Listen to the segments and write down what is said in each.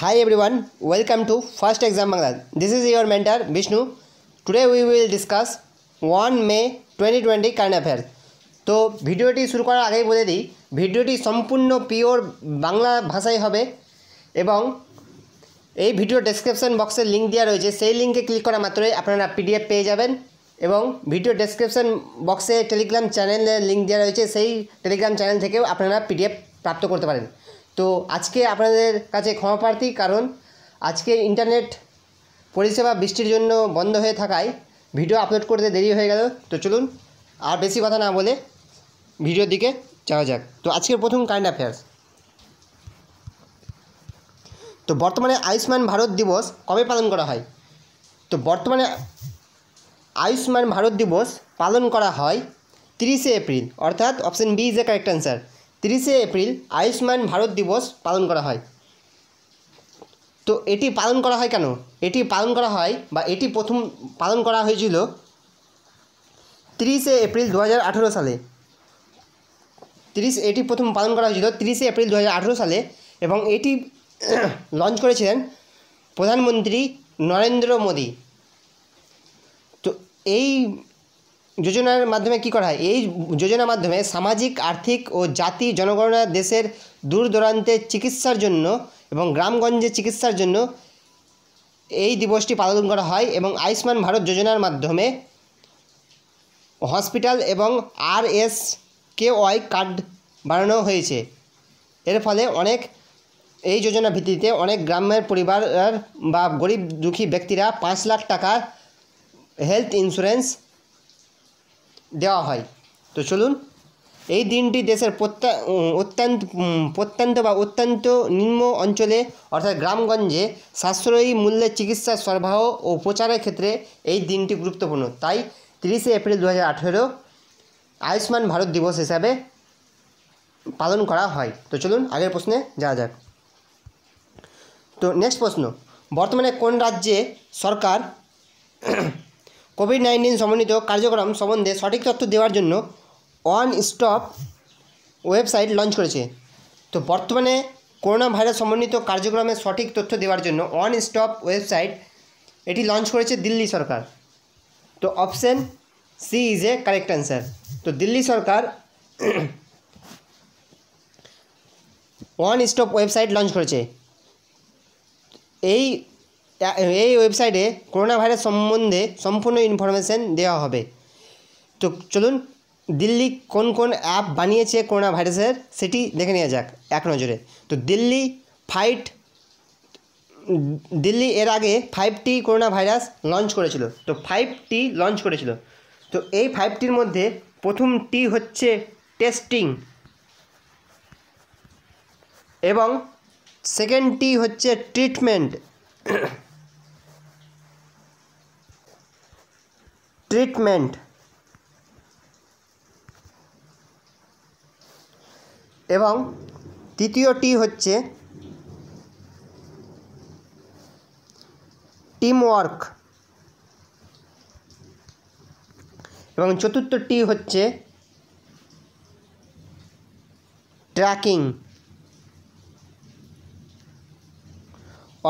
Hi everyone, welcome to First Exam Bangladesh. This is your mentor Vishnu. Today we will discuss 1 May 2020 current affairs. তো ভিডিওটি শুরু করার আগেই বলে দিই ভিডিওটি সম্পূর্ণ পিওর বাংলা ভাষায় হবে এবং এই ভিডিও ডেসক্রিপশন বক্সের লিঙ্ক দেওয়া রয়েছে সেই লিঙ্কে ক্লিক করা মাত্রই আপনারা পিডিএফ পেয়ে যাবেন এবং ভিডিও ডেসক্রিপশন বক্সে টেলিগ্রাম চ্যানেলের লিঙ্ক দেওয়া রয়েছে সেই টেলিগ্রাম চ্যানেল থেকেও আপনারা পিডিএফ প্রাপ্ত করতে পারেন তো আজকে আপনাদের কাছে ক্ষমা প্রার্থী কারণ আজকে ইন্টারনেট পরিষেবা বৃষ্টির জন্য বন্ধ হয়ে থাকায় ভিডিও আপলোড করতে দেরি হয়ে গেল তো চলুন আর বেশি কথা না বলে ভিডিওর দিকে যাওয়া যাক তো আজকের প্রথম কারেন্ট অ্যাফেয়ার্স তো বর্তমানে আয়ুষ্মান ভারত দিবস কবে পালন করা হয় তো বর্তমানে আয়ুষ্মান ভারত দিবস পালন করা হয় তিরিশে এপ্রিল অর্থাৎ option B is a correct answer তিরিশে এপ্রিল আয়ুষ্মান ভারত দিবস পালন করা হয় তো এটি পালন করা হয় কেন এটি পালন করা হয় বা এটি প্রথম পালন করা হয়েছিল তিরিশে এপ্রিল দু সালে তিরিশ এটি প্রথম পালন করা হয়েছিল তিরিশে এপ্রিল দু সালে এবং এটি লঞ্চ করেছিলেন প্রধানমন্ত্রী নরেন্দ্র মোদী তো এই যোজনার মাধ্যমে কি করা হয় এই যোজনার মাধ্যমে সামাজিক আর্থিক ও জাতি জনগণনা দেশের দূর দূরান্তে চিকিৎসার জন্য এবং গ্রামগঞ্জে চিকিৎসার জন্য এই দিবসটি পালন করা হয় এবং আয়ুষ্মান ভারত যোজনার মাধ্যমে হসপিটাল এবং R S K Y card বানানো হয়েছে এর ফলে অনেক এই যোজনা ভিত্তিতে অনেক গ্রামের পরিবার বা গরিব দুঃখী ব্যক্তিরা পাঁচ লাখ টাকা হেলথ ইন্স্যুরেন্স দেওয়া হয় তো চলুন এই দিনটি দেশের প্রত্যা অত্যন্ত প্রত্যন্ত বা অত্যন্ত নিম্ন অঞ্চলে অর্থাৎ গ্রামগঞ্জে সাশ্রয়ী মূল্যে চিকিৎসা সরবরাহ ও প্রচারের ক্ষেত্রে এই দিনটি গুরুত্বপূর্ণ তাই তিরিশে এপ্রিল দু হাজার আয়ুষ্মান ভারত দিবস হিসাবে পালন করা হয় তো চলুন আগের প্রশ্নে যাওয়া যাক তো নেক্সট প্রশ্ন বর্তমানে কোন রাজ্যে সরকার কোভিড নাইন্টিন সমন্বিত কার্যক্রম সম্বন্ধে সঠিক তথ্য দেওয়ার জন্য ওয়ান স্টপ ওয়েবসাইট লঞ্চ করেছে তো বর্তমানে করোনা ভাইরাস সমন্বিত কার্যক্রমে সঠিক তথ্য দেওয়ার জন্য ওয়ান স্টপ ওয়েবসাইট এটি লঞ্চ করেছে দিল্লি সরকার তো option C is a correct answer তো দিল্লি সরকার ওয়ান স্টপ ওয়েবসাইট লঞ্চ করেছে এই এই ওয়েবসাইটে করোনা ভাইরাস সম্বন্ধে সম্পূর্ণ ইনফরমেশান দেওয়া হবে তো চলুন দিল্লি কোন কোন অ্যাপ বানিয়েছে করোনা ভাইরাসের সেটি দেখে নেওয়া যাক এক নজরে তো দিল্লি ফাইট দিল্লি এর আগে five T corona virus launch করেছিল তো ফাইভ টি লঞ্চ করেছিল তো এই ফাইভ টির মধ্যে প্রথম টি হচ্ছে টেস্টিং এবং সেকেন্ড টি হচ্ছে ট্রিটমেন্ট ট্রিটমেন্ট এবং তৃতীয়টি হচ্ছে টিমওয়ার্ক এবং চতুর্থটি হচ্ছে ট্র্যাকিং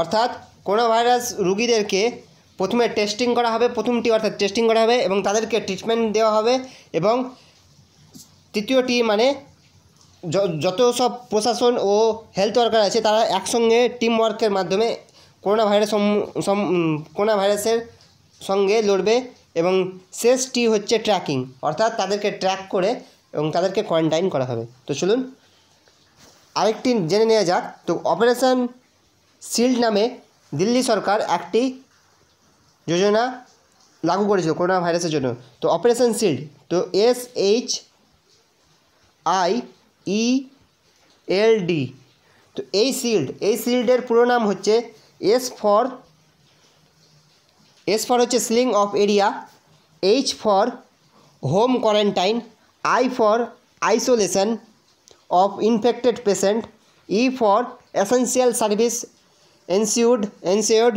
অর্থাৎ কোনো ভাইরাস রুগীদেরকে প্রথমে টেস্টিং করা হবে প্রথমটি অর্থাৎ টেস্টিং করা হবে এবং তাদেরকে ট্রিটমেন্ট দেওয়া হবে এবং তৃতীয়টি মানে যত সব প্রশাসন ও হেলথ ওয়ার্কার আছে তারা একসঙ্গে টিম ওয়ার্কের মাধ্যমে করোনা ভাইরাস করোনা ভাইরাসের সঙ্গে লড়বে এবং শেষটি হচ্ছে ট্র্যাকিং অর্থাৎ তাদেরকে ট্র্যাক করে এবং তাদেরকে কোয়ারেন্টাইন করা হবে তো চলুন আরেকটি জেনে নেওয়া যাক তো অপারেশান শিল্ড নামে দিল্লি সরকার একটি যোজনা লাগু করেছিল করোনা ভাইরাসের জন্য তো অপারেশন শিল্ড তো S H I E L D তো এই শিল্ড এই শিল্ডের পুরো নাম হচ্ছে এস ফর এস ফর হচ্ছে sealing of area H for home quarantine I for isolation of infected patient E for essential service ensured ensured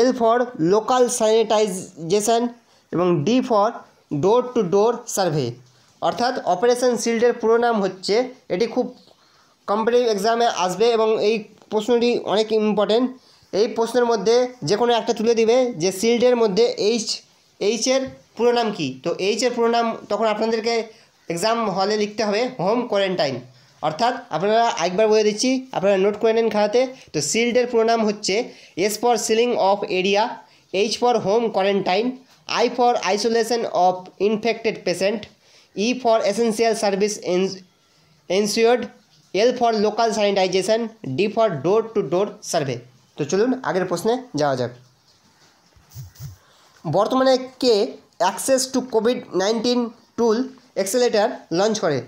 L for local sanitization এবং D for door to door survey অর্থাৎ operation শিল্ডের পুরো নাম হচ্ছে এটি খুব competitive এক্সামে আসবে এবং এই প্রশ্নটি অনেক ইম্পর্টেন্ট এই প্রশ্নের মধ্যে যে কোনো একটা তুলে দিবে যে শিল্ডের মধ্যে এইচ এইচের পুরো নাম কী তো এইচের পুরো নাম তখন আপনাদেরকে এক্সাম হলে লিখতে হবে হোম কোয়ারেন্টাইন অর্থাৎ আপনারা একবার বলে দিচ্ছি আপনারা নোট করে নেন খাতাতে তো শিল্ডের পুরো নাম হচ্ছে S for sealing of area H for home quarantine I for isolation of infected patient E for essential service ensured L for local sanitization D for door to door survey তো চলুন আগের প্রশ্নে যাওয়া যাক বর্তমানে কে access to COVID nineteen tool accelerator launch করে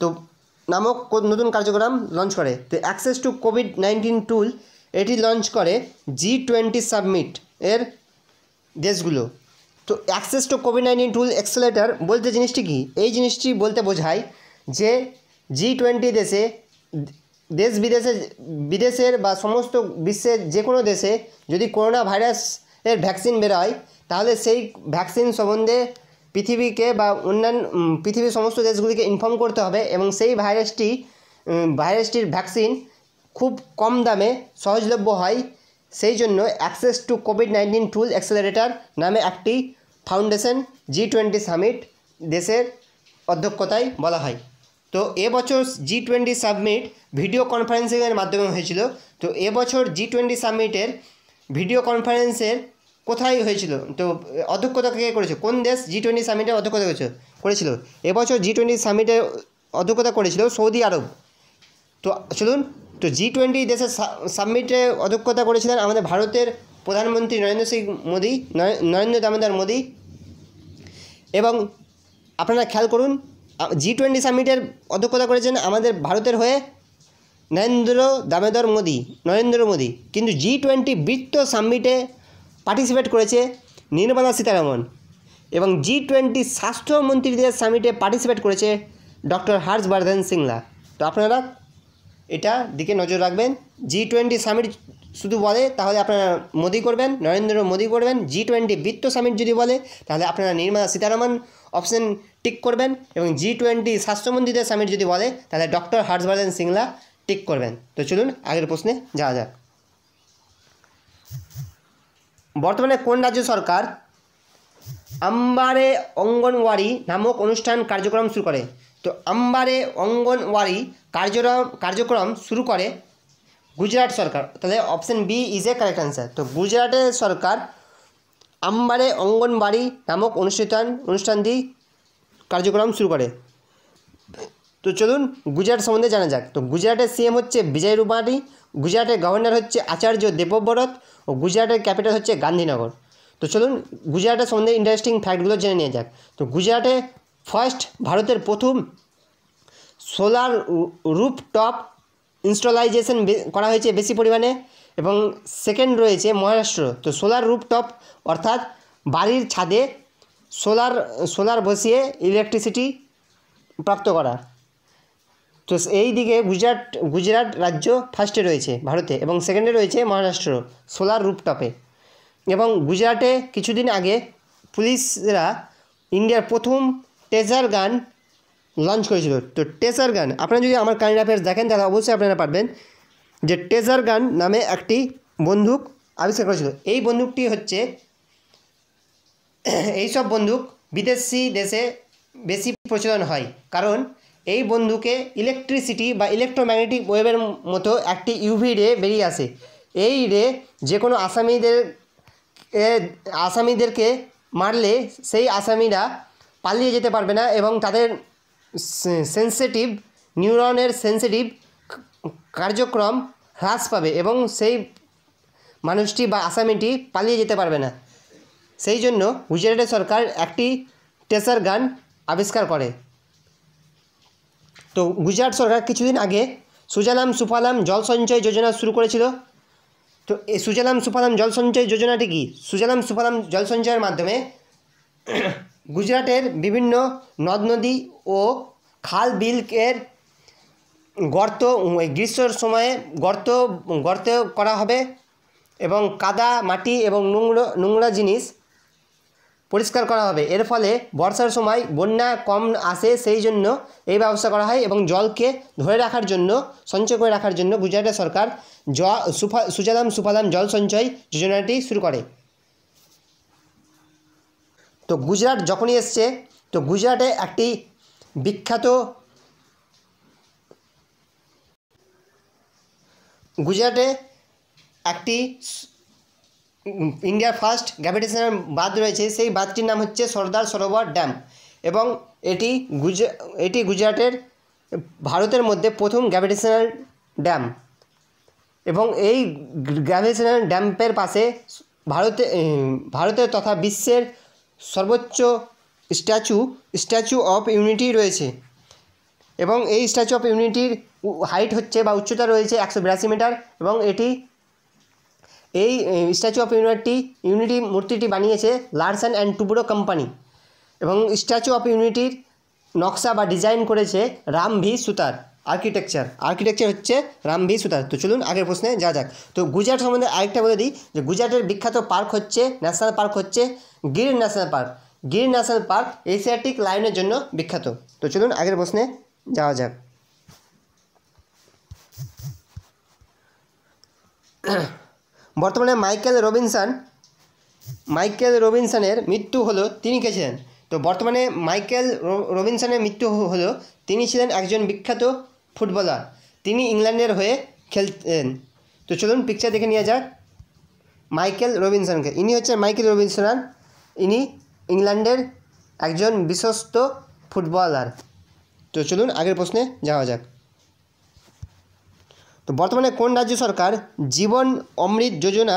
তো নামক নতুন কার্যক্রম লঞ্চ করে তো access to COVID nineteen tool এটি লঞ্চ করে জি টোয়েন্টি সাবমিট এর দেশগুলো তো access to COVID nineteen tool accelerator বলতে জিনিসটি কী এই জিনিসটি বলতে বোঝায় যে জি টোয়েন্টি দেশে দেশ বিদেশে বিদেশের বা সমস্ত বিশ্বের যে কোনো দেশে যদি করোনা ভাইরাস এর ভ্যাকসিন বেরোয় তাহলে সেই ভ্যাকসিন সম্বন্ধে পৃথিবীকে বা অন্যান্য পৃথিবীর সমস্ত দেশগুলিকে ইনফর্ম করতে হবে এবং সেই ভাইরাসটি ভাইরাসটির ভ্যাকসিন খুব কম দামে সহজলভ্য হয় সেই জন্য access to COVID nineteen tool accelerator নামে একটি ফাউন্ডেশন জি টোয়েন্টি সামিট দেশের অধ্যক্ষতায় বলা হয় তো এবছর জি টোয়েন্টি সাবমিট ভিডিও কনফারেন্সিংয়ের মাধ্যমে হয়েছিল তো এবছর জি টোয়েন্টি সাবমিটের ভিডিও কনফারেন্সের কোথায় হয়েছিল তো অধ্যক্ষতা কে করেছে কোন দেশ জি টোয়েন্টি সামিটে অধ্যক্ষতা করেছে করেছিল এবছর জি টোয়েন্টি সামিটে অধ্যক্ষতা করেছিল সৌদি আরব তো চলুন তো জি টোয়েন্টি দেশের সামিটে অধ্যক্ষতা করেছিলেন আমাদের ভারতের প্রধানমন্ত্রী নরেন্দ্র সিং মোদী নরেন্দ্র দামোদর মোদী এবং আপনারা খেয়াল করুন জি টোয়েন্টি সামিটের অধ্যক্ষতা করেছেন আমাদের ভারতের হয়ে নরেন্দ্র দামোদর মোদী নরেন্দ্র মোদী কিন্তু জি টোয়েন্টি বৃত্ত সামিটে পার্টিসিপেট করেছে নির্মলা সীতারামন এবং জি টোয়েন্টি স্বাস্থ্যমন্ত্রীদের সামিটে পার্টিসিপেট করেছে ডক্টর হর্ষবর্ধন সিংলা তো আপনারা এটা দিকে নজর রাখবেন জি টোয়েন্টি সামিট শুধু বলে তাহলে আপনারা মোদি করবেন নরেন্দ্র মোদি করবেন জি টোয়েন্টি বৃত্ত সামিট যদি বলে তাহলে আপনারা নির্মলা সীতারামন অপশন টিক করবেন এবং জি টোয়েন্টি স্বাস্থ্যমন্ত্রীদের সামিট যদি বলে তাহলে ডক্টর হর্ষবর্ধন সিংলা টিক করবেন তো চলুন আগের প্রশ্নে যাওয়া যাক বর্তমানে কোন রাজ্য সরকার আম্বারে অঙ্গনওয়াড়ি নামক অনুষ্ঠান কার্যক্রম শুরু করে তো আম্বারে অঙ্গনওয়াড়ি কার্যক্রম কার্যক্রম শুরু করে গুজরাট সরকার তাহলে option B is a correct answer তো গুজরাটের সরকার আম্বারে অঙ্গনবাড়ি নামক অনুষ্ঠান অনুষ্ঠানটি কার্যক্রম শুরু করে তো চলুন গুজরাট সম্বন্ধে জানা যাক তো গুজরাটের সিএম হচ্ছে বিজয় রূপানি গুজরাটের গভর্নর হচ্ছে আচার্য দেবব্রত ও গুজরাটের ক্যাপিটাল হচ্ছে গান্ধীনগর তো চলুন গুজরাটের সম্বন্ধে ইন্টারেস্টিং ফ্যাক্টগুলো জেনে নিয়ে যাক তো গুজরাটে ফার্স্ট ভারতের প্রথম সোলার রুপটপ ইনস্টলাইজেশন করা হয়েছে বেশি পরিমাণে এবং সেকেন্ড রয়েছে মহারাষ্ট্র তো সোলার রুপটপ অর্থাৎ বাড়ির ছাদে সোলার সোলার বসিয়ে ইলেকট্রিসিটি প্রাপ্ত করা তো এই দিকে গুজরাট গুজরাট রাজ্য ফার্স্টে রয়েছে ভারতে এবং সেকেন্ডে রয়েছে মহারাষ্ট্র সোলার রুপটপে এবং গুজরাটে কিছুদিন আগে পুলিশরা ইন্ডিয়ার প্রথম টেজার গান লঞ্চ করেছিল তো টেজার গান আপনারা যদি আমার কারেন্ট অ্যাফেয়ার্স দেখেন তাহলে অবশ্যই আপনারা পারবেন যে টেজার গান নামে একটি বন্দুক আবিষ্কার করেছিল এই বন্দুকটি হচ্ছে এইসব বন্দুক বিদেশি দেশে বেশি প্রচলন হয় কারণ এই বন্ধুকে ইলেকট্রিসিটি বা ইলেকট্রোম্যাগনেটিক ওয়েভের মতো একটি ইউভি রে বেরিয়ে আসে এই রে যে কোনো আসামিদের আসামিদেরকে মারলে সেই আসামিরা পালিয়ে যেতে পারবে না এবং তাদের সেন্সিটিভ নিউরনের সেন্সিটিভ কার্যক্রম হ্রাস পাবে এবং সেই মানুষটি বা আসামিটি পালিয়ে যেতে পারবে না সেই জন্য গুজরাটের সরকার একটি টেসার গান আবিষ্কার করে তো গুজরাট সরকার কিছুদিন আগে সুজালাম সুফালাম জল সঞ্চয় যোজনা শুরু করেছিল তো এই সুজালাম সুফালাম জল সঞ্চয় যোজনাটি কি সুজালাম সুফালাম জল সঞ্চয়ের মাধ্যমে গুজরাটের বিভিন্ন নদ নদী ও খাল বিলকের গর্ত গ্রীষ্মর সময়ে গর্ত গর্ত করা হবে এবং কাদা মাটি এবং নোংরা নোংরা জিনিস পরিষ্কার করা হবে এর ফলে বর্ষার সময় বন্যা কম আসে সেই জন্য এই ব্যবস্থা করা হয় এবং জলকে ধরে রাখার জন্য সঞ্চয় করে রাখার জন্য গুজরাটের সরকার জ সুফা সুজালাম সুফালাম জল সঞ্চয় যোজনাটি শুরু করে তো গুজরাট যখনই এসছে তো গুজরাটে একটি বিখ্যাত গুজরাটে একটি ইন্ডিয়ার ফার্স্ট গ্র্যাভিটেশনের বাঁধ রয়েছে সেই বাঁধটির নাম হচ্ছে সর্দার সরোবর ড্যাম এবং এটি গুজরা এটি গুজরাটের ভারতের মধ্যে প্রথম গ্র্যাভিটেশনাল ড্যাম এবং এই গ্র্যাভিটেশনাল ড্যাম্পের পাশে ভারতে ভারতের তথা বিশ্বের সর্বোচ্চ স্ট্যাচু স্ট্যাচু অফ ইউনিটি রয়েছে এবং এই স্ট্যাচু অফ ইউনিটির হাইট হচ্ছে বা উচ্চতা রয়েছে একশো বিরাশি মিটার এবং এটি এই স্ট্যাচু অফ ইউনিটি ইউনিটি মূর্তিটি বানিয়েছে লার্সন অ্যান্ড টুবরো কোম্পানি এবং স্ট্যাচু অফ ইউনিটির নকশা বা ডিজাইন করেছে Ram V Sutar architecture architecture হচ্ছে রামভি সুতার তো চলুন আগের প্রশ্নে যা যাক তো গুজরাট সম্বন্ধে আরেকটা বলে দিই যে গুজরাটের বিখ্যাত পার্ক হচ্ছে ন্যাশনাল পার্ক হচ্ছে Gir national park Gir national park Asiatic লাইনের জন্য বিখ্যাত তো চলুন আগের প্রশ্নে যাওয়া যাক বর্তমানে মাইকেল রবিনসন মাইকেল রবিনসনের মৃত্যু হলো তিনি কে ছিলেন তো বর্তমানে মাইকেল রবিনসনের মৃত্যু হলো তিনি ছিলেন একজন বিখ্যাত ফুটবলার তিনি ইংল্যান্ডের হয়ে খেলতেন তো চলুন পিকচার দেখে নিয়ে যাক মাইকেল রবিনসনকে ইনি হচ্ছেন মাইকেল রবিনসন ইনি ইংল্যান্ডের একজন বিশ্বস্ত ফুটবলার তো চলুন আগের প্রশ্নে যাওয়া যাক তো বর্তমানে কোন রাজ্য সরকার জীবন অমৃত যোজনা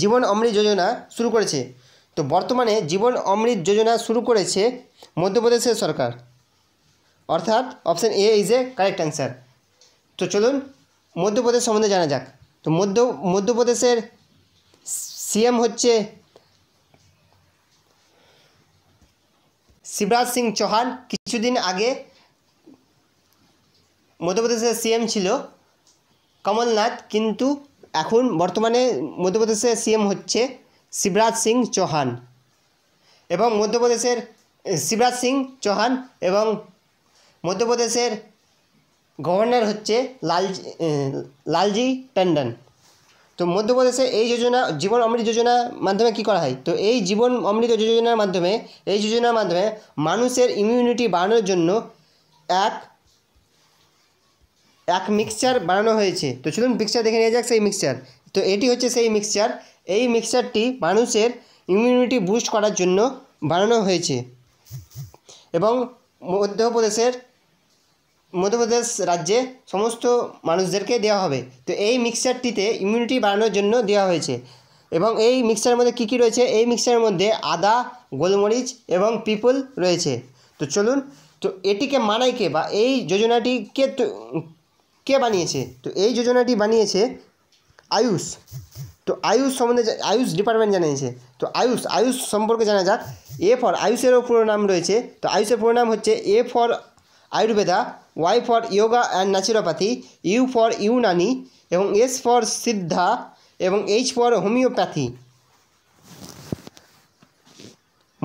জীবন অমৃত যোজনা শুরু করেছে তো বর্তমানে জীবন অমৃত যোজনা শুরু করেছে মধ্যপ্রদেশের সরকার অর্থাৎ option A is a correct answer তো চলুন মধ্যপ্রদেশ সম্বন্ধে জানা যাক তো মধ্য মধ্যপ্রদেশের সিএম হচ্ছে শিবরাজ সিং চৌহান কিছুদিন আগে মধ্যপ্রদেশের সিএম ছিল কমলনাথ কিন্তু এখন বর্তমানে মধ্যপ্রদেশের সিএম হচ্ছে শিবরাজ সিং চৌহান এবং মধ্যপ্রদেশের শিবরাজ সিং চৌহান এবং মধ্যপ্রদেশের গভর্নর হচ্ছে লালজি লালজি টন্ডন তো মধ্যপ্রদেশে এই যোজনা জীবন অমৃত যোজনার মাধ্যমে কি করা হয় তো এই জীবন অমৃত যোজনার মাধ্যমে এই যোজনার মাধ্যমে মানুষের ইমিউনিটি বাড়ানোর জন্য এক এক মিক্সচার বানানো হয়েছে তো চলুন পিকচার দেখে নিয়ে যাক সেই মিক্সচার তো এটি হচ্ছে সেই মিক্সচার এই মিক্সচারটি মানুষের ইমিউনিটি বুস্ট করার জন্য বানানো হয়েছে এবং মধ্যপ্রদেশের মধ্যপ্রদেশ রাজ্যে সমস্ত মানুষদেরকে দেওয়া হবে তো এই মিক্সচারটিতে ইমিউনিটি বানানোর জন্য দেওয়া হয়েছে এবং এই মিক্সচারের মধ্যে কী কী রয়েছে এই মিক্সচারের মধ্যে আদা গোলমরিচ এবং পিপল রয়েছে তো চলুন তো এটিকে মানাইকে বা এই যোজনাটিকে কে বানিয়েছে তো এই যোজনাটি বানিয়েছে আয়ুষ তো আয়ুষ সম্বন্ধে আয়ুষ ডিপার্টমেন্ট জানিয়েছে তো আয়ুষ আয়ুষ সম্পর্কে জানা যাক এ ফর আয়ুষেরও পুরো নাম রয়েছে তো আয়ুষের পুরো নাম হচ্ছে A for Ayurveda Y for yoga and naturopathy U for Unani এবং এস ফর সিদ্ধা এবং এইচ ফর হোমিওপ্যাথি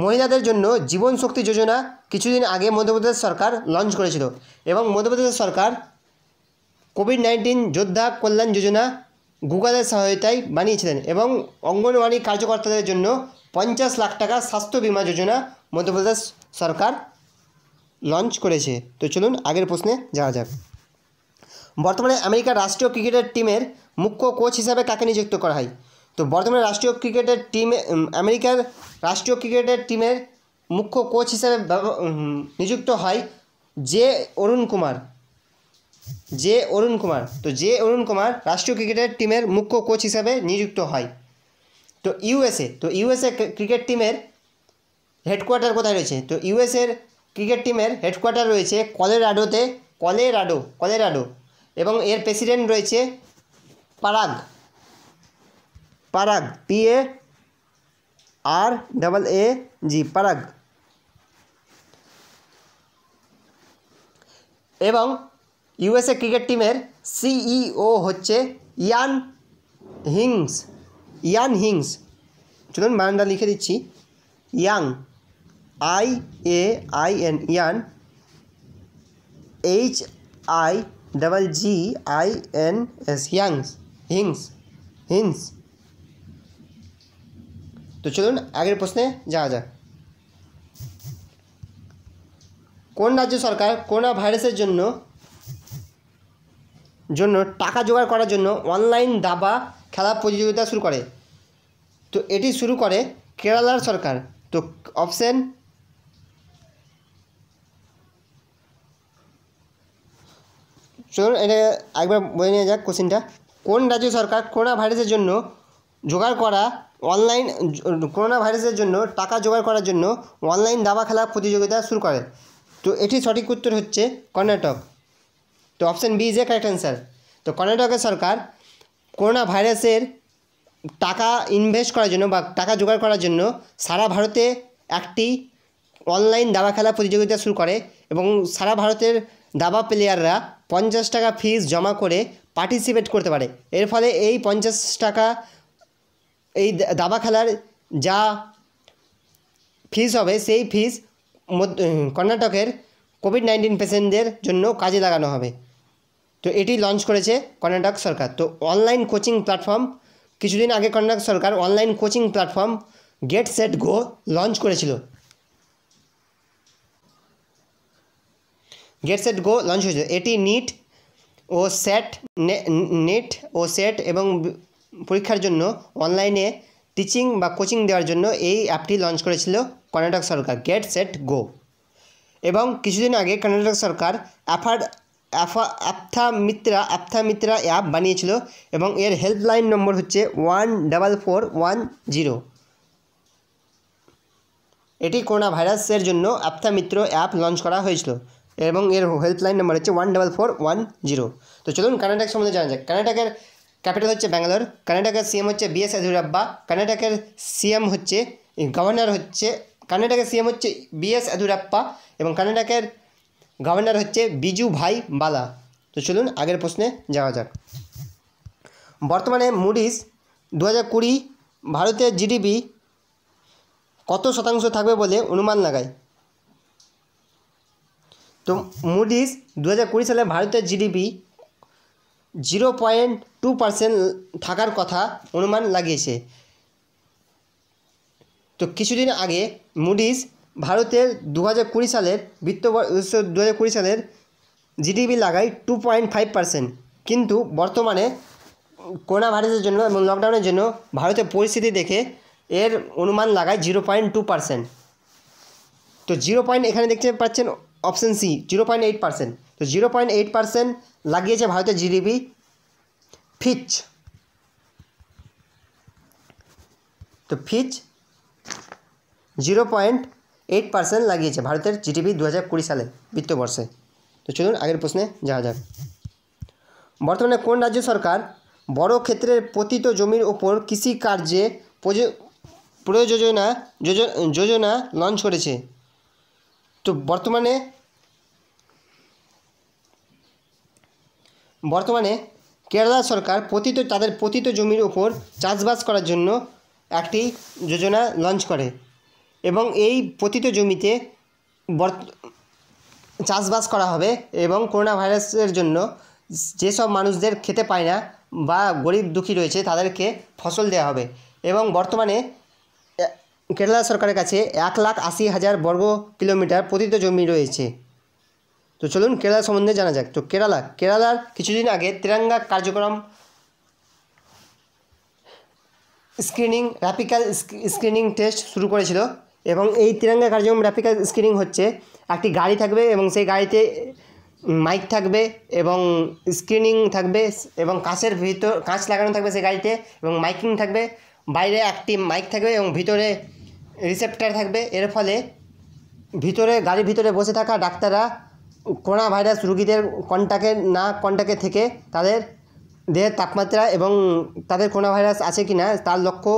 মহিলাদের জন্য জীবন শক্তি যোজনা কিছুদিন আগে মধ্যপ্রদেশ সরকার লঞ্চ করেছিল এবং মধ্যপ্রদেশ সরকার কোভিড নাইন্টিন যোদ্ধা কল্যাণ যোজনা গুগলের সহায়তায় বানিয়েছিলেন এবং অঙ্গনওয়াড়ি কার্যকর্তাদের জন্য পঞ্চাশ লাখ টাকা স্বাস্থ্য বিমা যোজনা মধ্যপ্রদেশ সরকার লঞ্চ করেছে তো চলুন আগের প্রশ্নে যাওয়া যাক বর্তমানে আমেরিকার রাষ্ট্রীয় ক্রিকেটের টিমের মুখ্য কোচ হিসাবে কাকে নিযুক্ত করা হয় তো বর্তমানে রাষ্ট্রীয় ক্রিকেটের টিমে আমেরিকার রাষ্ট্রীয় ক্রিকেটের টিমের মুখ্য কোচ হিসাবে নিযুক্ত হয় জে অরুণ কুমার জে অরুণ কুমার তো জে অরুণ কুমার রাষ্ট্রীয় ক্রিকেটের টিমের মুখ্য কোচ হিসাবে নিযুক্ত হয় তো ইউএসএ তো ইউএসএ ক্রিকেট টিমের হেডকোয়ার্টার কোথায় রয়েছে তো ইউএসএর ক্রিকেট টিমের হেডকোয়ার্টার রয়েছে কলেরাডোতে কলেরাডো কলেরাডো এবং এর প্রেসিডেন্ট রয়েছে Parag Parag P A R double A G Parag এবং यूएसए क्रिकेट टीमेर सीईओ হচ্ছে ইয়ান হিংস ইয়ান হিংস চলুন বানানটা লিখে দিচ্ছি Young I A I N Ian H I double G I N S Youngs Higgins Higgins তো চলুন পরের প্রশ্নে যাওয়া যাক কোন രാജ്യের সরকার কোন ভাইরাসের জন্য জন্য টাকা জোগাড় করার জন্য অনলাইন দাবা খেলা প্রতিযোগিতা শুরু করে তো এটি শুরু করে কেরালার সরকার তো অপশান চলুন এটা একবার বলে নিয়ে যাক কোশ্চিনটা কোন রাজ্য সরকার করোনা ভাইরাসের জন্য জোগাড় করা অনলাইন করোনা ভাইরাসের জন্য টাকা জোগাড় করার জন্য অনলাইন দাবা খেলা প্রতিযোগিতা শুরু করে তো এটি সঠিক উত্তর হচ্ছে কর্ণাটক তো option B is correct answer তো কর্ণাটকের সরকার করোনা ভাইরাসের টাকা ইনভেস্ট করার জন্য বা টাকা জোগাড় করার জন্য সারা ভারতে একটি অনলাইন দাবা খেলা প্রতিযোগিতা শুরু করে এবং সারা ভারতের দাবা প্লেয়াররা পঞ্চাশ টাকা ফিস জমা করে পার্টিসিপেট করতে পারে এর ফলে এই পঞ্চাশ টাকা এই দাবা খেলার যা ফিস হবে সেই ফিস কর্ণাটকের কোভিড নাইন্টিন পেশেন্টদের জন্য কাজে লাগানো হবে তো এটি লঞ্চ করেছে কর্ণাটক সরকার তো অনলাইন কোচিং প্ল্যাটফর্ম কিছুদিন আগে কর্ণাটক সরকার online coaching platform get set go launch করেছিল গেট সেট গো লঞ্চ হয়েছিল এটি নিট ও সেট নেট ও সেট এবং পরীক্ষার জন্য অনলাইনে টিচিং বা কোচিং দেওয়ার জন্য এই অ্যাপটি লঞ্চ করেছিল কর্ণাটক সরকার গেট সেট গো এবং কিছুদিন আগে কর্ণাটক সরকার অ্যাফার্ড অ্যাফা অ্যাপথা মিত্রা অ্যাপথা মিত্রা অ্যাপ বানিয়েছিল এবং এর হেল্পলাইন নম্বর হচ্ছে one double four one zero এটি করোনা ভাইরাসের জন্য অ্যাপথা মিত্র অ্যাপ লঞ্চ করা হয়েছিল এবং এর হেল্পলাইন নম্বর হচ্ছে one double four one zero তো চলুন কর্ণাটক সম্বন্ধে জানা যায় কর্ণাটকের ক্যাপিটাল হচ্ছে ব্যাঙ্গালোর কর্ণাটকের সিএম হচ্ছে বিএস এস কর্ণাটকের সিএম হচ্ছে গভর্নর হচ্ছে কর্ণাটকের সিএম হচ্ছে বিএস এদুরাপ্পা এবং কর্ণাটকের গভর্নর হচ্ছে বিজু ভাই বালা তো চলুন আগের প্রশ্নে যাওয়া যাক বর্তমানে মুডিস দু হাজার কুড়ি ভারতের জিডিপি কত শতাংশ থাকবে বলে অনুমান লাগায় তো মুডিস দু হাজার কুড়ি সালে ভারতের GDP zero point two percent থাকার কথা অনুমান লাগিয়েছে তো কিছুদিন আগে মুডিস ভারতের দু হাজার কুড়ি সালের বিত্ত দু হাজার কুড়ি সালের জিডিপি লাগায় টু পয়েন্ট ফাইভ পার্সেন্ট কিন্তু বর্তমানে করোনা ভাইরাসের জন্য এবং লকডাউনের জন্য ভারতের পরিস্থিতি দেখে এর অনুমান লাগায় জিরো পয়েন্ট টু পার্সেন্ট তো জিরো পয়েন্ট এখানে দেখতে পাচ্ছেন option C zero point eight percent তো জিরো পয়েন্ট এইট পার্সেন্ট লাগিয়েছে ভারতের জিডিপি ফিচ তো ফিচ জিরো পয়েন্ট এইট পার্সেন্ট লাগিয়েছে ভারতের জিডিপি দু হাজার কুড়ি সালে বিত্তবর্ষে তো চলুন আগের প্রশ্নে যাওয়া যাক বর্তমানে কোন রাজ্য সরকার বড় ক্ষেত্রের পতিত জমির ওপর কৃষিকার্যে প্রযোজনা যোজনা লঞ্চ করেছে তো বর্তমানে বর্তমানে কেরালা সরকার পতিত তাদের পতিত জমির ওপর চাষবাস করার জন্য একটি যোজনা লঞ্চ করে এবং এই পতিত জমিতে চাষবাস করা হবে এবং করোনা ভাইরাসের জন্য যেসব মানুষদের খেতে পায় না বা গরিব দুঃখী রয়েছে তাদেরকে ফসল দেওয়া হবে এবং বর্তমানে কেরালা সরকারের কাছে এক লাখ আশি হাজার বর্গ কিলোমিটার পতিত জমি রয়েছে তো চলুন কেরালা সম্বন্ধে জানা যাক তো কেরালা কেরালার কিছুদিন আগে তেরাঙ্গা কার্যক্রম স্ক্রিনিং র্যাপিক্যাল স্ক্রিনিং টেস্ট শুরু করেছিল এবং এই তিরঙ্গা কার্যক্রম গ্রাফিক্যাল স্ক্রিনিং হচ্ছে একটি গাড়ি থাকবে এবং সেই গাড়িতে মাইক থাকবে এবং স্ক্রিনিং থাকবে এবং কাঁচের ভিতর কাঁচ লাগানো থাকবে সেই গাড়িতে এবং মাইকিং থাকবে বাইরে একটি মাইক থাকবে এবং ভিতরে রিসেপ্টার থাকবে এর ফলে ভিতরে গাড়ির ভিতরে বসে থাকা ডাক্তাররা করোনা ভাইরাস রুগীদের কন্টাকে না কন্টাকে থেকে তাদের দেহের তাপমাত্রা এবং তাদের করোনা ভাইরাস আছে কি না তার লক্ষ্য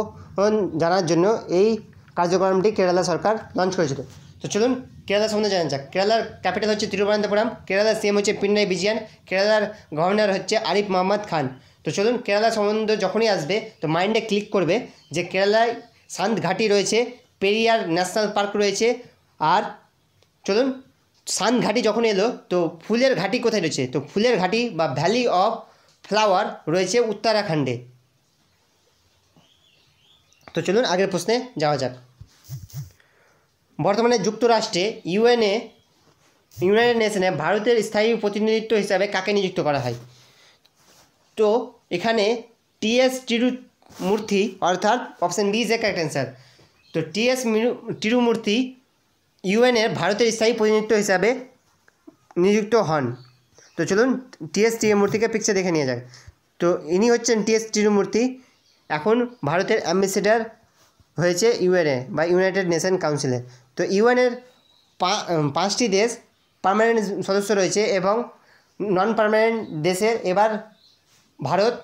জানার জন্য এই কার্যক্রমটি কেরালা সরকার লঞ্চ করেছিল তো চলুন কেরালা সম্বন্ধে জানা যাক কেরালার ক্যাপিটাল হচ্ছে তিরুবনন্তপুরম কেরালার সিএম হচ্ছে পিনাই বিজয়ান কেরালার গভর্নর হচ্ছে আরিফ মোহাম্মদ খান তো চলুন কেরালা সম্বন্ধে যখনই আসবে তো মাইন্ডে ক্লিক করবে যে কেরালায় সান্ত ঘাটি রয়েছে পেরিয়ার ন্যাশনাল পার্ক রয়েছে আর চলুন সান্ত ঘাটি যখন এলো তো ফুলের ঘাটি কোথায় রয়েছে তো ফুলের ঘাটি বা ভ্যালি অফ ফ্লাওয়ার রয়েছে উত্তরাখণ্ডে তো চলুন আগের প্রশ্নে যাওয়া যাক বর্তমানে যুক্তরাষ্ট্রে ইউএনএ ইউনাইটেড নেশনে ভারতের স্থায়ী প্রতিনিধিত্ব হিসাবে কাকে নিযুক্ত করা হয় তো এখানে টিএস তিরুমূর্তি অর্থাৎ option B is a correct answer তো টিএস তিরুমূর্তি ইউএনএ ভারতের স্থায়ী প্রতিনিধিত্ব হিসাবে নিযুক্ত হন তো চলুন টিএস তিরুমূর্তিকে পিকচার দেখে নিয়ে যাক তো ইনি হচ্ছেন টিএস তিরুমূর্তি এখন ভারতের অ্যাম্বাসেডার হয়েছে ইউএনএ বা ইউনাইটেড নেশন কাউন্সিলে তো ইউএনের পাঁচটি দেশ পারমানেন্ট সদস্য রয়েছে এবং নন পারমানেন্ট দেশের এবার ভারত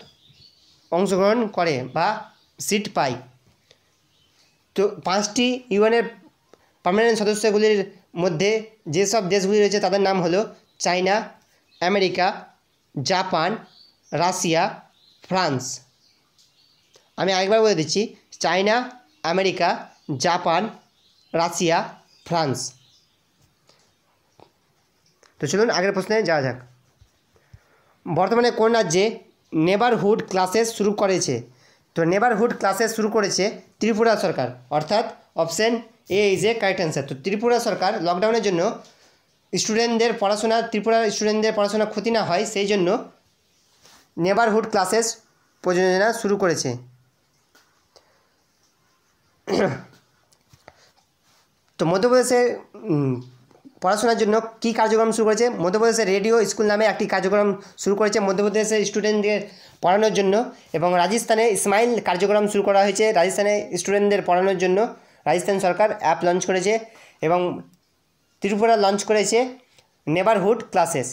অংশগ্রহণ করে বা সিট পায় তো পাঁচটি ইউএনের পারমানেন্ট সদস্যগুলির মধ্যে যেসব দেশগুলি রয়েছে তাদের নাম হলো China America Japan Russia France আমি আরেকবার বলে দিচ্ছি China America Japan Russia France তো চলুন আগের প্রশ্নে যাওয়া যাক বর্তমানে কোন রাজ্যে নেবারহুড ক্লাসেস শুরু করেছে তো নেবারহুড ক্লাসেস শুরু করেছে ত্রিপুরা সরকার অর্থাৎ option A is a correct answer তো ত্রিপুরা সরকার লকডাউনের জন্য স্টুডেন্টদের পড়াশোনা ত্রিপুরার স্টুডেন্টদের পড়াশোনা ক্ষতি না হয় সেই জন্য নেবারহুড ক্লাসেস প্রযোজনা শুরু করেছে তো মধ্যপ্রদেশে পড়াশোনার জন্য কি কার্যক্রম শুরু করেছে মধ্যপ্রদেশে রেডিও স্কুল নামে একটি কার্যক্রম শুরু করেছে মধ্যপ্রদেশের স্টুডেন্টদের পড়ানোর জন্য এবং রাজস্থানে স্মাইল কার্যক্রম শুরু করা হয়েছে রাজস্থানে স্টুডেন্টদের পড়ানোর জন্য রাজস্থান সরকার অ্যাপ লঞ্চ করেছে এবং ত্রিপুরা লঞ্চ করেছে নেবারহুড ক্লাসেস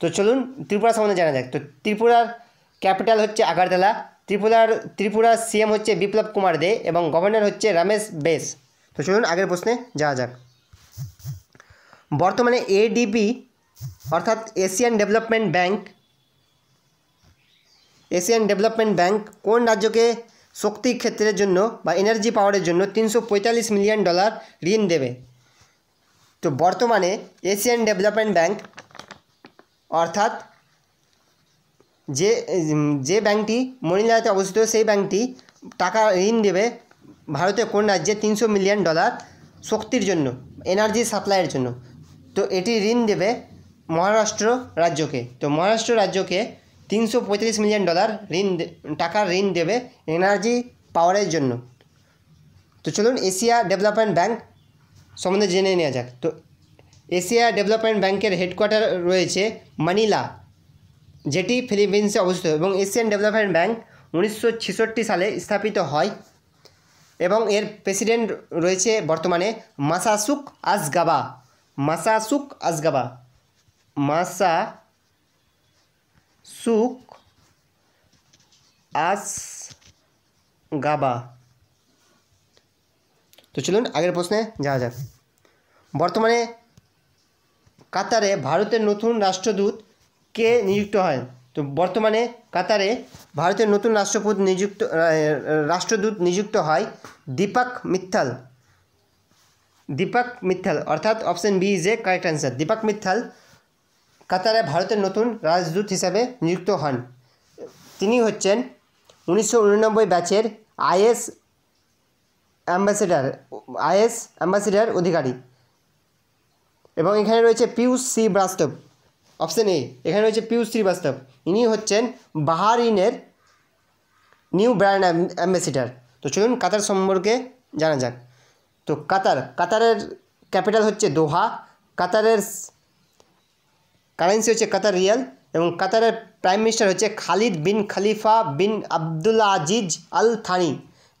তো চলুন ত্রিপুরা সম্বন্ধে জানা যাক তো ত্রিপুরার ক্যাপিটাল হচ্ছে আগারতলা ত্রিপুরার ত্রিপুরার সিএম হচ্ছে বিপ্লব কুমার দে এবং গভর্নর হচ্ছে রমেশ বেস তো চলুন আগের প্রশ্নে যাওয়া যাক বর্তমানে এডিবি অর্থাৎ Asian development bank Asian development bank কোন রাজ্যকে শক্তি ক্ষেত্রের জন্য বা এনার্জি পাওয়ারের জন্য তিনশো মিলিয়ন ডলার ঋণ দেবে তো বর্তমানে এশিয়ান ডেভেলপমেন্ট ব্যাংক অর্থাৎ যে যে ব্যাংকটি মনিলাতে অবস্থিত সেই ব্যাংকটি টাকা ঋণ দেবে ভারতের কোন রাজ্যে তিনশো মিলিয়ন ডলার শক্তির জন্য এনার্জি সাপ্লাইয়ের জন্য তো এটি ঋণ দেবে মহারাষ্ট্র রাজ্যকে তো মহারাষ্ট্র রাজ্যকে তিনশো পঁয়ত্রিশ মিলিয়ন ডলার ঋণ টাকার ঋণ দেবে এনার্জি পাওয়ারের জন্য তো চলুন এশিয়া ডেভেলপমেন্ট ব্যাংক সম্বন্ধে জেনে নেওয়া যাক তো এশিয়া ডেভেলপমেন্ট ব্যাংকের হেডকোয়ার্টার রয়েছে মানিলা যেটি ফিলিপিন্সে অবস্থিত এবং এশিয়ান ডেভেলপমেন্ট ব্যাংক উনিশশো সালে স্থাপিত হয় এবং এর প্রেসিডেন্ট রয়েছে বর্তমানে মাসাসুক আজগাবা মাসাসুক আজগাবা মাসা সুক আস গাবা তো চলুন আগের প্রশ্নে যাওয়া যাক বর্তমানে কাতারে ভারতের নতুন রাষ্ট্রদূত কে নিযুক্ত হয় তো বর্তমানে কাতারে ভারতের নতুন রাষ্ট্রপতি নিযুক্ত রাষ্ট্রদূত নিযুক্ত হয় দীপক মিথ্যাল দীপক মিথ্যাল অর্থাৎ option B is a correct answer Deepak Mittal কাতারে ভারতের নতুন রাজদূত হিসাবে নিযুক্ত হন তিনি হচ্ছেন উনিশশো ব্যাচের আইএস অ্যাম্বাসেডার আইএস অ্যাম্বাসেডার অধিকারী এবং এখানে রয়েছে পিউষ সি বাস্তব অপশান এ এখানে রয়েছে পিয়ুষ শ্রীবাস্তব ইনি হচ্ছেন বাহারিনের নিউ ব্র্যান্ড অ্যাম্বাসিডার তো চলুন কাতার সম্পর্কে জানা যাক তো কাতার কাতারের ক্যাপিটাল হচ্ছে দোহা কাতারের কারেন্সি হচ্ছে কাতার রিয়াল এবং কাতারের প্রাইম মিনিস্টার হচ্ছে Khalid bin Khalifa bin Abdullah Aziz Al Thani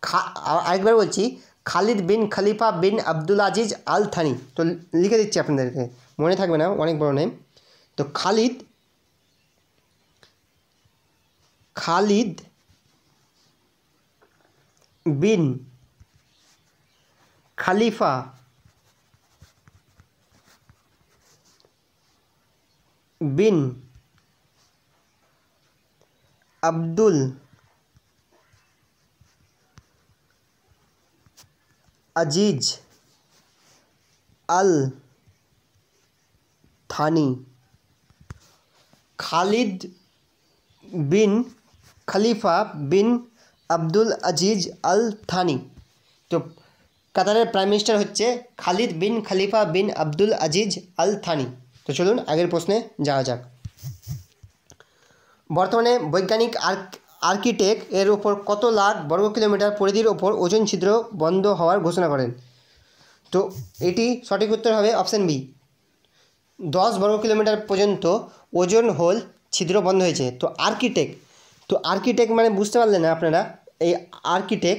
খা আরেকবার বলছি Khalid bin Khalifa bin Abdul Aziz Al Thani তো লিখে দিচ্ছি আপনাদেরকে মনে থাকবে না অনেক বড় নেম तो खालिद खालिद बिन खलीफा बिन अब्दुल अजीज अल थानी Khalid bin Khalifa bin Abdul Aziz Al Thani তো কাতারের প্রাইম মিনিস্টার হচ্ছে Khalid bin Khalifa bin Abdul Aziz Al Thani তো চলুন আগের প্রশ্নে যাওয়া যাক বর্তমানে বৈজ্ঞানিক আর্ক আর্কিটেক্ট এর উপর কত লাখ বর্গ কিলোমিটার পরিধির ওপর ওজন ছিদ্র বন্ধ হওয়ার ঘোষণা করেন তো এটি সঠিক উত্তর হবে অপশান বি দশ বর্গ কিলোমিটার পর্যন্ত ওজন হোল ছিদ্র বন্ধ হয়েছে তো আর্কিটেক্ট তো আর্কিটেক্ট মানে বুঝতে পারলেন না আপনারা এই আর্কিটেক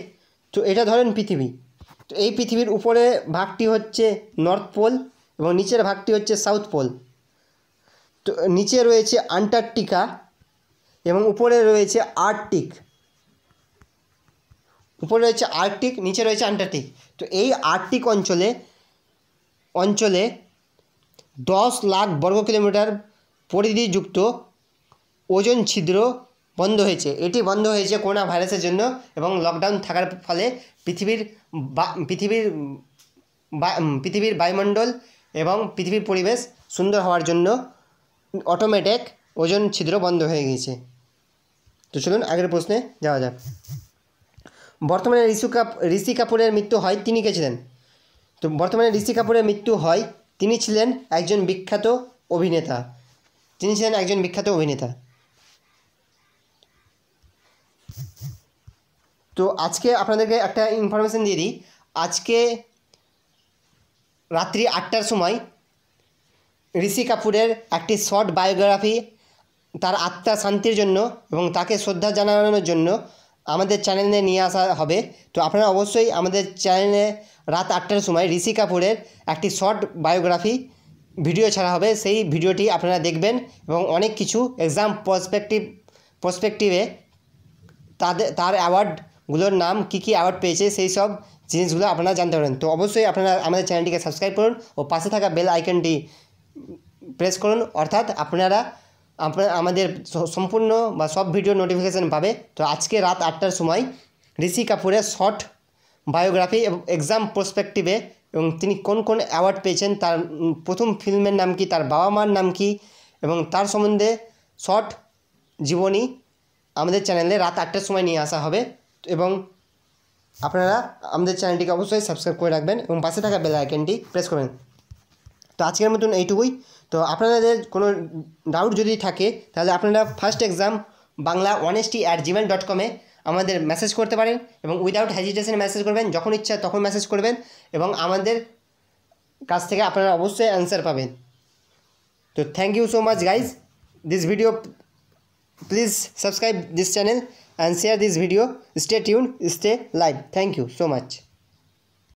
তো এটা ধরেন পৃথিবী তো এই পৃথিবীর উপরে ভাগটি হচ্ছে নর্থ পোল এবং নিচের ভাগটি হচ্ছে সাউথ পোল তো নিচে রয়েছে আন্টার্কটিকা এবং উপরে রয়েছে আর্কটিক উপরে রয়েছে আর্কটিক নিচে রয়েছে আন্টার্কটিক তো এই আর্কটিক অঞ্চলে অঞ্চলে দশ লাখ বর্গ কিলোমিটার পরিধিযুক্ত ওজন ছিদ্র বন্ধ হয়েছে এটি বন্ধ হয়েছে করোনা ভাইরাসের জন্য এবং লকডাউন থাকার ফলে পৃথিবীর পৃথিবীর পৃথিবীর বায়ুমণ্ডল এবং পৃথিবীর পরিবেশ সুন্দর হওয়ার জন্য অটোমেটিক ওজন ছিদ্র বন্ধ হয়ে গিয়েছে তো চলুন আগের প্রশ্নে যাওয়া যাক বর্তমানে ঋষু কাপ ঋষি কাপুরের মৃত্যু হয় তিনি কে তো বর্তমানে ঋষি কাপুরের মৃত্যু হয় তিনি ছিলেন একজন বিখ্যাত অভিনেতা তিনি ছিলেন একজন বিখ্যাত অভিনেতা তো আজকে আপনাদেরকে একটা ইনফরমেশান দিয়ে দিই আজকে রাত্রি আটটার সময় ঋষি কাপুরের একটি শর্ট বায়োগ্রাফি তার আত্মা শান্তির জন্য এবং তাকে শ্রদ্ধা জানানোর জন্য আমাদের চ্যানেলে নিয়ে আসা হবে তো আপনারা অবশ্যই আমাদের চ্যানেলে রাত আটটার সময় ঋষি কাপুরের একটি শর্ট বায়োগ্রাফি ভিডিও ছাড়া হবে সেই ভিডিওটি আপনারা দেখবেন এবং অনেক কিছু এক্সাম পার্সপেক্টিভ পার্সপেক্টিভে তাদের তার অ্যাওয়ার্ডগুলোর নাম কি কি অ্যাওয়ার্ড পেয়েছে সেই সব জিনিসগুলো আপনারা জানতে পারেন তো অবশ্যই আপনারা আমাদের চ্যানেলটিকে সাবস্ক্রাইব করুন ও পাশে থাকা বেল আইকনটি প্রেস করুন অর্থাৎ আপনারা আপনার আমাদের সম্পূর্ণ বা সব ভিডিও নোটিফিকেশান পাবে তো আজকে রাত আটটার সময় ঋষি কাপুরের শর্ট বায়োগ্রাফি এবং এক্সাম প্রসপেক্টিভে এবং তিনি কোন কোন অ্যাওয়ার্ড পেয়েছেন তার প্রথম ফিল্মের নাম কি তার বাবা মার নাম কি এবং তার সম্বন্ধে শর্ট জীবনী আমাদের চ্যানেলে রাত আটটার সময় নিয়ে আসা হবে এবং আপনারা আমাদের চ্যানেলটিকে অবশ্যই সাবস্ক্রাইব করে রাখবেন এবং পাশে থাকা বেলাইকেনটি প্রেস করবেন তো আজকের মতন এইটুকুই তো আপনাদের কোনো ডাউট যদি থাকে তাহলে আপনারা first exam Bangla honesty at Gmail dot কমে আমাদের মেসেজ করতে পারেন এবং উইদাউট হেজিটেশন মেসেজ করবেন যখন ইচ্ছা তখন মেসেজ করবেন এবং আমাদের কাছ থেকে আপনারা অবশ্যই অ্যান্সার পাবেন তো thank you so much guys this video please subscribe this channel and share this video stay tune stay live thank you so much